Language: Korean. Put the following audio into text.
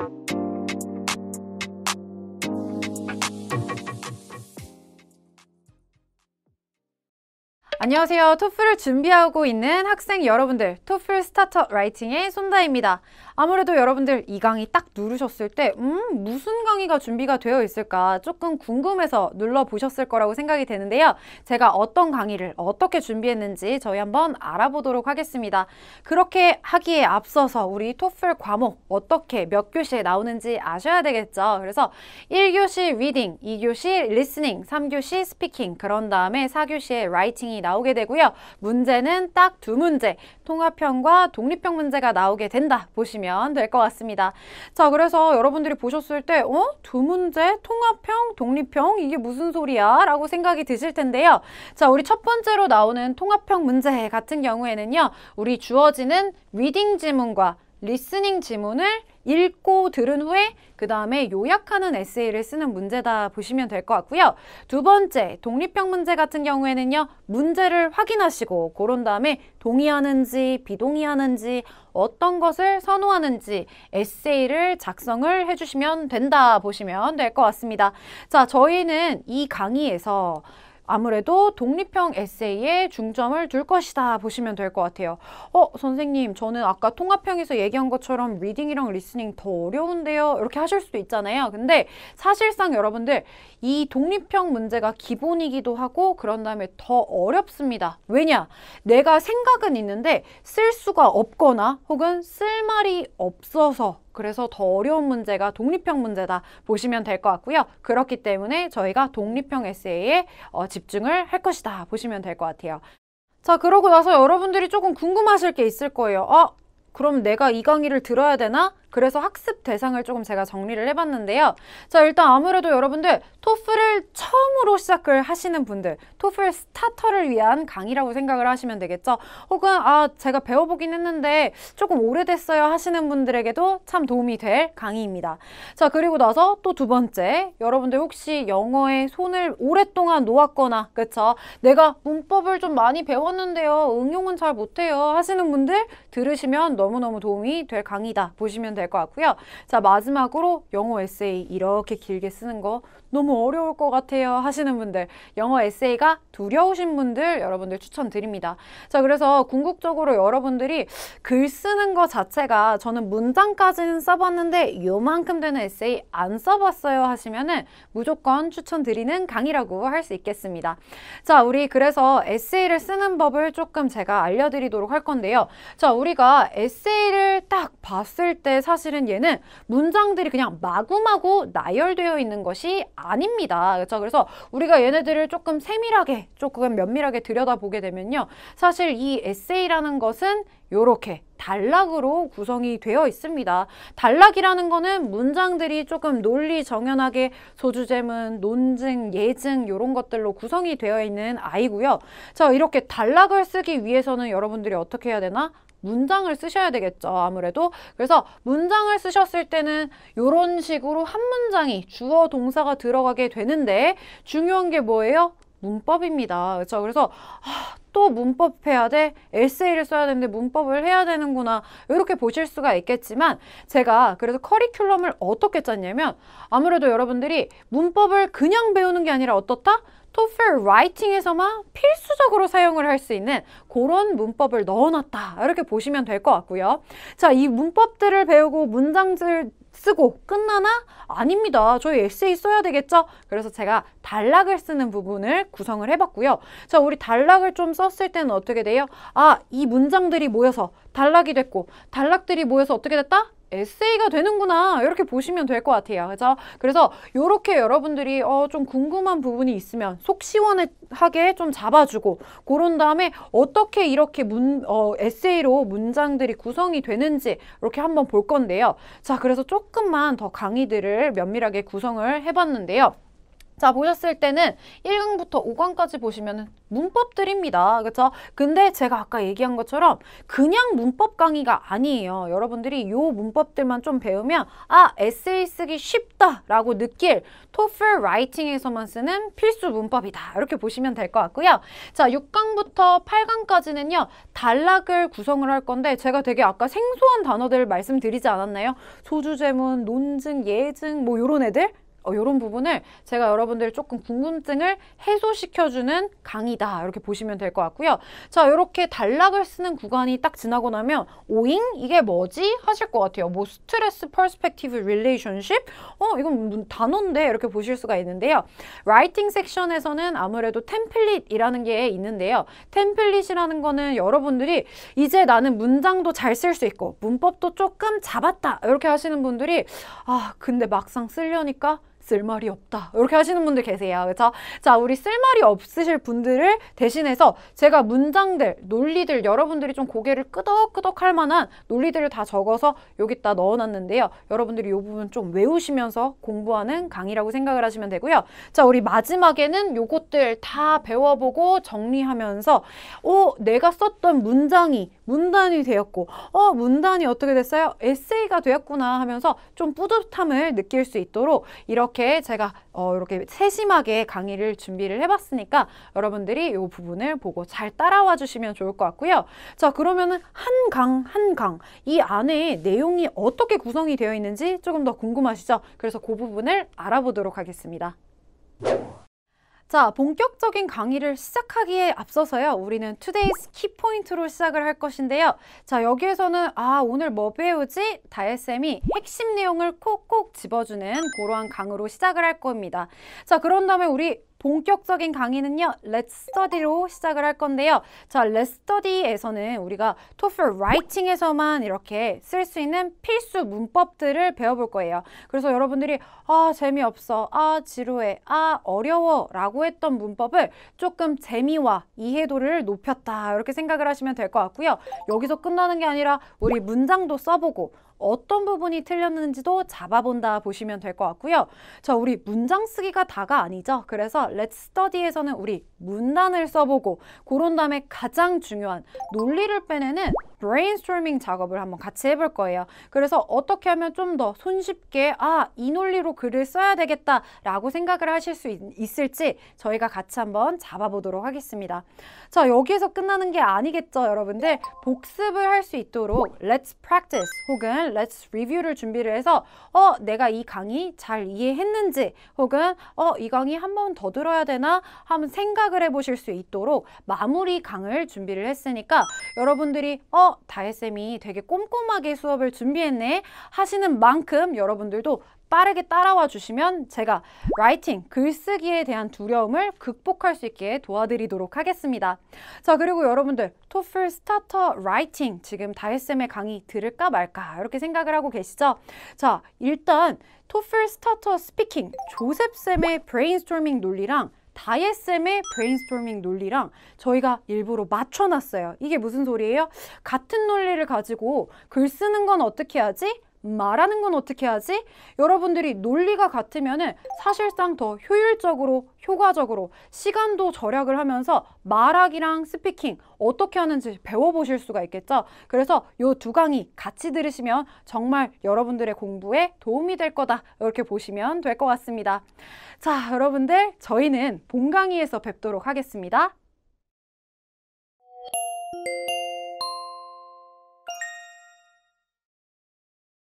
you 안녕하세요. 토플을 준비하고 있는 학생 여러분들, 토플 스타터 라이팅의 손다입니다. 아무래도 여러분들 이 강의 딱 누르셨을 때, 음, 무슨 강의가 준비가 되어 있을까 조금 궁금해서 눌러보셨을 거라고 생각이 되는데요. 제가 어떤 강의를 어떻게 준비했는지 저희 한번 알아보도록 하겠습니다. 그렇게 하기에 앞서서 우리 토플 과목 어떻게 몇 교시에 나오는지 아셔야 되겠죠. 그래서 1교시 리딩, 2교시 리스닝, 3교시 스피킹, 그런 다음에 4교시에 라이팅이 나 나오게 되고요. 문제는 딱 두 문제, 통합형과 독립형 문제가 나오게 된다 보시면 될 것 같습니다. 자, 그래서 여러분들이 보셨을 때 어? 두 문제, 통합형, 독립형 이게 무슨 소리야? 라고 생각이 드실 텐데요. 자, 우리 첫 번째로 나오는 통합형 문제 같은 경우에는요. 우리 주어지는 리딩 지문과 리스닝 지문을 읽고 들은 후에 그 다음에 요약하는 에세이를 쓰는 문제다 보시면 될 것 같고요. 두 번째, 독립형 문제 같은 경우에는요. 문제를 확인하시고 고런 다음에 동의하는지 비동의하는지 어떤 것을 선호하는지 에세이를 작성을 해주시면 된다 보시면 될 것 같습니다. 자, 저희는 이 강의에서 아무래도 독립형 에세이에 중점을 둘 것이다 보시면 될 것 같아요. 어, 선생님, 저는 아까 통합형에서 얘기한 것처럼 리딩이랑 리스닝 더 어려운데요. 이렇게 하실 수도 있잖아요. 근데 사실상 여러분들 이 독립형 문제가 기본이기도 하고 그런 다음에 더 어렵습니다. 왜냐? 내가 생각은 있는데 쓸 수가 없거나 혹은 쓸 말이 없어서 그래서 더 어려운 문제가 독립형 문제다 보시면 될 것 같고요. 그렇기 때문에 저희가 독립형 에세이에 어, 집중을 할 것이다 보시면 될 것 같아요. 자 그러고 나서 여러분들이 조금 궁금하실 게 있을 거예요. 어, 그럼 내가 이 강의를 들어야 되나? 그래서 학습 대상을 조금 제가 정리를 해봤는데요. 자, 일단 아무래도 여러분들 토플을 처음으로 시작을 하시는 분들, 토플 스타터를 위한 강의라고 생각을 하시면 되겠죠. 혹은 아, 제가 배워보긴 했는데 조금 오래됐어요 하시는 분들에게도 참 도움이 될 강의입니다. 자, 그리고 나서 또 두 번째, 여러분들 혹시 영어에 손을 오랫동안 놓았거나, 그쵸? 내가 문법을 좀 많이 배웠는데요. 응용은 잘 못해요 하시는 분들 들으시면 너무너무 도움이 될 강의다. 보시면 될것 같고요. 자, 마지막으로 영어 에세이 이렇게 길게 쓰는 거 너무 어려울 것 같아요 하시는 분들, 영어 에세이가 두려우신 분들 여러분들 추천드립니다. 자, 그래서 궁극적으로 여러분들이 글 쓰는 거 자체가 저는 문장까지는 써봤는데 요만큼 되는 에세이 안 써봤어요 하시면은 무조건 추천드리는 강의라고 할 수 있겠습니다. 자, 우리 그래서 에세이를 쓰는 법을 조금 제가 알려드리도록 할 건데요. 자, 우리가 에세이를 딱 봤을 때 사실은 얘는 문장들이 그냥 마구마구 나열되어 있는 것이 아닙니다. 그렇죠? 그래서 우리가 얘네들을 조금 세밀하게, 조금 면밀하게 들여다보게 되면요. 사실 이 에세이라는 것은 요렇게 단락으로 구성이 되어 있습니다. 단락이라는 거는 문장들이 조금 논리 정연하게 소주제문, 논증, 예증 이런 것들로 구성이 되어 있는 아이고요. 자 이렇게 단락을 쓰기 위해서는 여러분들이 어떻게 해야 되나? 문장을 쓰셔야 되겠죠. 아무래도. 그래서 문장을 쓰셨을 때는 이런 식으로 한 문장이 주어 동사가 들어가게 되는데 중요한 게 뭐예요? 문법입니다. 그렇죠? 그래서 아, 또 문법 해야 돼? 에세이를 써야 되는데 문법을 해야 되는구나. 이렇게 보실 수가 있겠지만 제가 그래서 커리큘럼을 어떻게 짰냐면 아무래도 여러분들이 문법을 그냥 배우는 게 아니라 어떻다? 토플 라이팅에서만 필수적으로 사용을 할 수 있는 그런 문법을 넣어놨다. 이렇게 보시면 될 것 같고요. 자, 이 문법들을 배우고 문장들 쓰고 끝나나? 아닙니다. 저희 에세이 써야 되겠죠? 그래서 제가 단락을 쓰는 부분을 구성을 해봤고요. 자, 우리 단락을 좀 썼을 때는 어떻게 돼요? 아, 이 문장들이 모여서 단락이 됐고 단락들이 모여서 어떻게 됐다? 에세이가 되는구나 이렇게 보시면 될 것 같아요 그죠 그래서 이렇게 여러분들이 어, 좀 궁금한 부분이 있으면 속 시원하게 좀 잡아주고 그런 다음에 어떻게 이렇게 문, 어, 에세이로 문장들이 구성이 되는지 이렇게 한번 볼 건데요 자 그래서 조금만 더 강의들을 면밀하게 구성을 해봤는데요 자 보셨을 때는 1강부터 5강까지 보시면 문법들입니다. 그렇죠? 근데 제가 아까 얘기한 것처럼 그냥 문법 강의가 아니에요. 여러분들이 요 문법들만 좀 배우면 아 에세이 쓰기 쉽다라고 느낄 토플 라이팅에서만 쓰는 필수 문법이다. 이렇게 보시면 될 것 같고요. 자 6강부터 8강까지는요. 단락을 구성을 할 건데 제가 되게 아까 생소한 단어들 말씀드리지 않았나요? 소주제문, 논증, 예증 뭐 요런 애들 어, 이런 부분을 제가 여러분들 조금 궁금증을 해소시켜주는 강의다 이렇게 보시면 될 것 같고요. 자 이렇게 단락을 쓰는 구간이 딱 지나고 나면 오잉 이게 뭐지 하실 것 같아요. 뭐 스트레스 퍼스펙티브 릴레이션십 어 이건 단어인데 이렇게 보실 수가 있는데요. 라이팅 섹션에서는 아무래도 템플릿이라는 게 있는데요. 템플릿이라는 거는 여러분들이 이제 나는 문장도 잘 쓸 수 있고 문법도 조금 잡았다 이렇게 하시는 분들이 아 근데 막상 쓰려니까 쓸말이 없다. 이렇게 하시는 분들 계세요. 그렇 자, 우리 쓸말이 없으실 분들을 대신해서 제가 문장들, 논리들 여러분들이 좀 고개를 끄덕끄덕 할 만한 논리들을 다 적어서 여기다 넣어놨는데요. 여러분들이 이 부분 좀 외우시면서 공부하는 강의라고 생각을 하시면 되고요. 자, 우리 마지막에는 요것들 다 배워보고 정리하면서 어, 내가 썼던 문장이 문단이 되었고 어, 문단이 어떻게 됐어요? 에세이가 되었구나 하면서 좀 뿌듯함을 느낄 수 있도록 이렇게 이렇게 제가 어, 이렇게 세심하게 강의를 준비를 해봤으니까 여러분들이 이 부분을 보고 잘 따라와 주시면 좋을 것 같고요. 자 그러면은 한 강 한 강 이 안에 내용이 어떻게 구성이 되어 있는지 조금 더 궁금하시죠? 그래서 그 부분을 알아보도록 하겠습니다. 자, 본격적인 강의를 시작하기에 앞서서요. 우리는 투데이스 키포인트로 시작을 할 것인데요. 자, 여기에서는 아, 오늘 뭐 배우지? 다혜쌤이 핵심 내용을 콕콕 집어주는 고러한 강으로 시작을 할 겁니다. 자, 그런 다음에 우리 본격적인 강의는요. Let's study로 시작을 할 건데요. 자, Let's study에서는 우리가 토플 라이팅에서만 이렇게 쓸 수 있는 필수 문법들을 배워볼 거예요. 그래서 여러분들이 아, 재미없어, 아, 지루해, 아, 어려워 라고 했던 문법을 조금 재미와 이해도를 높였다 이렇게 생각을 하시면 될 것 같고요. 여기서 끝나는 게 아니라 우리 문장도 써보고 어떤 부분이 틀렸는지도 잡아본다 보시면 될 것 같고요. 자, 우리 문장 쓰기가 다가 아니죠. 그래서 Let's Study에서는 우리 문단을 써보고 그런 다음에 가장 중요한 논리를 빼내는 브레인스토밍 작업을 한번 같이 해볼 거예요. 그래서 어떻게 하면 좀 더 손쉽게 아, 이 논리로 글을 써야 되겠다라고 생각을 하실 수 있, 있을지 저희가 같이 한번 잡아보도록 하겠습니다. 자, 여기에서 끝나는 게 아니겠죠, 여러분들? 복습을 할 수 있도록 Let's practice 혹은 Let's review를 준비를 해서 어, 내가 이 강의 잘 이해했는지 혹은 어, 이 강의 한 번 더 들어야 되나 한번 생각을 해보실 수 있도록 마무리 강을 준비를 했으니까 여러분들이 어, 다혜쌤이 되게 꼼꼼하게 수업을 준비했네 하시는 만큼 여러분들도 빠르게 따라와 주시면 제가 라이팅, 글쓰기에 대한 두려움을 극복할 수 있게 도와드리도록 하겠습니다. 자, 그리고 여러분들 토플 스타터 라이팅 지금 다혜쌤의 강의 들을까 말까 이렇게 생각을 하고 계시죠? 자, 일단 토플 스타터 스피킹 조셉쌤의 브레인스토밍 논리랑 다예쌤의 브레인스토밍 논리랑 저희가 일부러 맞춰놨어요. 이게 무슨 소리예요? 같은 논리를 가지고 글 쓰는 건 어떻게 하지? 말하는 건 어떻게 하지? 여러분들이 논리가 같으면 사실상 더 효율적으로 효과적으로 시간도 절약을 하면서 말하기랑 스피킹 어떻게 하는지 배워보실 수가 있겠죠? 그래서 이 두 강의 같이 들으시면 정말 여러분들의 공부에 도움이 될 거다 이렇게 보시면 될 것 같습니다. 자 여러분들 저희는 본 강의에서 뵙도록 하겠습니다.